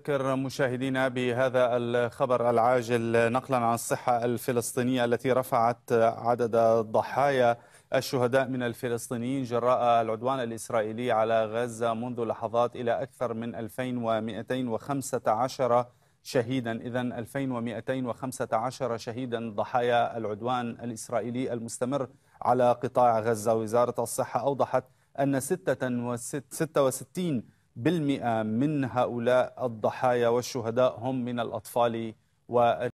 نذكر مشاهدينا بهذا الخبر العاجل نقلا عن الصحة الفلسطينية التي رفعت عدد ضحايا الشهداء من الفلسطينيين جراء العدوان الإسرائيلي على غزة منذ لحظات إلى أكثر من 2215 شهيدا إذا 2215 شهيدا ضحايا العدوان الإسرائيلي المستمر على قطاع غزة وزارة الصحة أوضحت أن 66 بالمئة من هؤلاء الضحايا والشهداء هم من الأطفال و